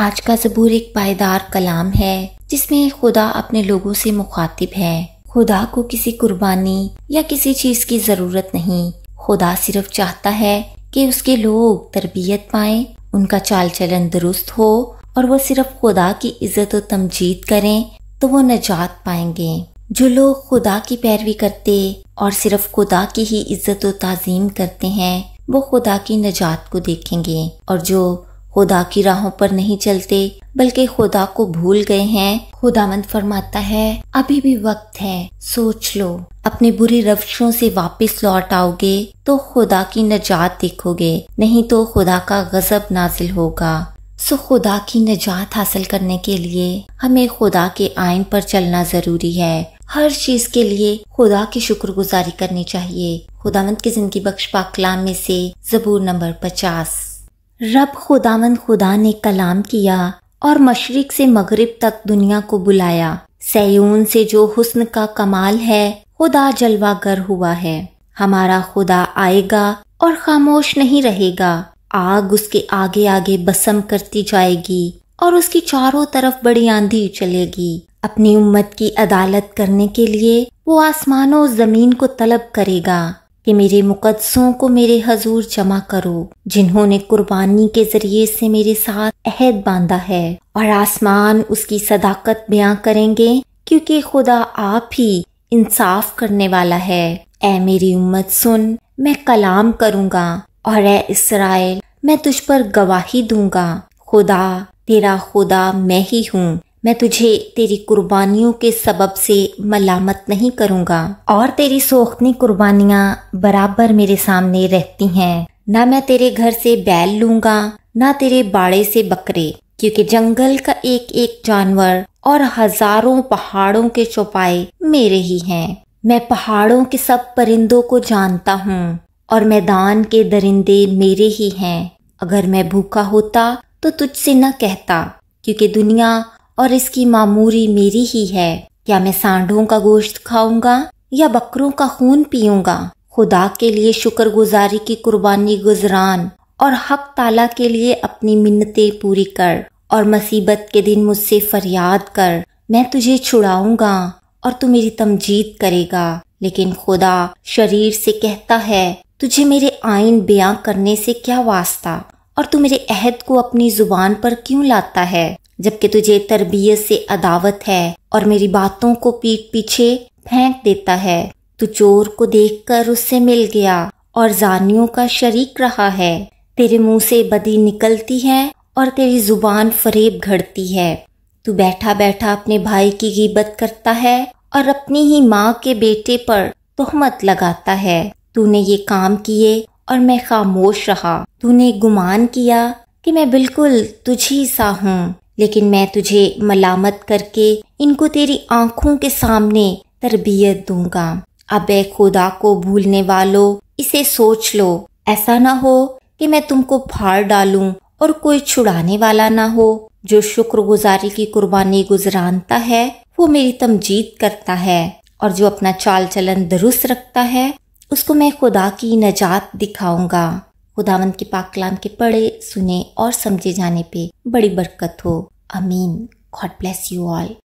आज का जबूर एक पायदार कलाम है जिसमें खुदा अपने लोगों से मुखातिब है खुदा को किसी कुर्बानी या किसी चीज की जरूरत नहीं खुदा सिर्फ चाहता है कि उसके लोग तरबियत पाएं उनका चाल चलन दुरुस्त हो और वो सिर्फ खुदा की इज्जत और तमजीद करें तो वो नजात पाएंगे जो लोग खुदा की पैरवी करते और सिर्फ खुदा की ही इज्जत व तज़ीम करते हैं वो खुदा की नजात को देखेंगे और जो खुदा की राहों पर नहीं चलते बल्कि खुदा को भूल गए हैं खुदामंद फरमाता है अभी भी वक्त है सोच लो अपने बुरी रवशों से वापस लौट आओगे तो खुदा की नजात देखोगे नहीं तो खुदा का गजब नाजिल होगा सो खुदा की निजात हासिल करने के लिए हमें खुदा के आयन पर चलना ज़रूरी है हर चीज़ के लिए खुदा की शुक्रगुजारी करनी चाहिए खुदामंद की जिंदगी बख्श पाकलाम में से जबूर नंबर पचास रब खुदावन खुदा ने कलाम किया और मशरक से मगरब तक दुनिया को बुलाया सयून से जो हुस्न का कमाल है खुदा जलवागर हुआ है हमारा खुदा आएगा और खामोश नहीं रहेगा आग उसके आगे आगे बसम करती जाएगी और उसकी चारों तरफ बड़ी आंधी चलेगी अपनी उम्मत की अदालत करने के लिए वो आसमानों जमीन को तलब करेगा कि मेरे मुकदसों को मेरे हजूर जमा करो जिन्होंने कुर्बानी के जरिए से मेरे साथ अहद बांधा है और आसमान उसकी सदाकत बयां करेंगे क्योंकि खुदा आप ही इंसाफ करने वाला है ए मेरी उम्मत सुन मैं कलाम करूँगा और ए इसराइल मैं तुझ पर गवाही दूंगा खुदा तेरा खुदा मैं ही हूँ मैं तुझे तेरी कुर्बानियों के सबब से मलामत नहीं करूँगा और तेरी सोखनी कुर्बानियाँ बराबर मेरे सामने रहती हैं ना मैं तेरे घर से बैल लूंगा ना तेरे बाड़े से बकरे क्योंकि जंगल का एक एक जानवर और हजारों पहाड़ों के चौपाए मेरे ही हैं मैं पहाड़ों के सब परिंदों को जानता हूँ और मैदान के दरिंदे मेरे ही हैं अगर मैं भूखा होता तो तुझसे न कहता क्योंकि दुनिया और इसकी मामूरी मेरी ही है क्या मैं सांडों का गोश्त खाऊंगा या बकरों का खून पीऊंगा खुदा के लिए शुक्रगुजारी की कुर्बानी गुजरान और हक ताला के लिए अपनी मिन्नतें पूरी कर और मुसीबत के दिन मुझसे फरियाद कर मैं तुझे छुड़ाऊंगा और तू मेरी तमजीद करेगा लेकिन खुदा शरीर से कहता है तुझे मेरे आइन बयां करने से क्या वास्ता और तू मेरे अहद को अपनी जुबान पर क्यों लाता है जबकि तुझे तरबियत से अदावत है और मेरी बातों को पीठ पीछे फेंक देता है तू चोर को देखकर उससे मिल गया और जानियों का शरीक रहा है तेरे मुंह से बदी निकलती है और तेरी जुबान फरेब घड़ती है तू बैठा बैठा अपने भाई की गिबत करता है और अपनी ही माँ के बेटे पर तोहमत लगाता है तूने ये काम किए और मैं खामोश रहा तूने गुमान किया कि मैं बिल्कुल तुझी सा हूँ लेकिन मैं तुझे मलामत करके इनको तेरी आंखों के सामने तरबियत दूंगा अब खुदा को भूलने वालों इसे सोच लो ऐसा ना हो कि मैं तुमको फाड़ डालूं और कोई छुड़ाने वाला ना हो जो शुक्रगुजारी की कुर्बानी गुजरानता है वो मेरी तमजीद करता है और जो अपना चाल चलन दुरुस्त रखता है उसको मैं खुदा की नजात दिखाऊंगा खुदावंत के पाक कलाम के पढ़े सुने और समझे जाने पे बड़ी बरकत हो अमीन गॉड ब्लेस यू ऑल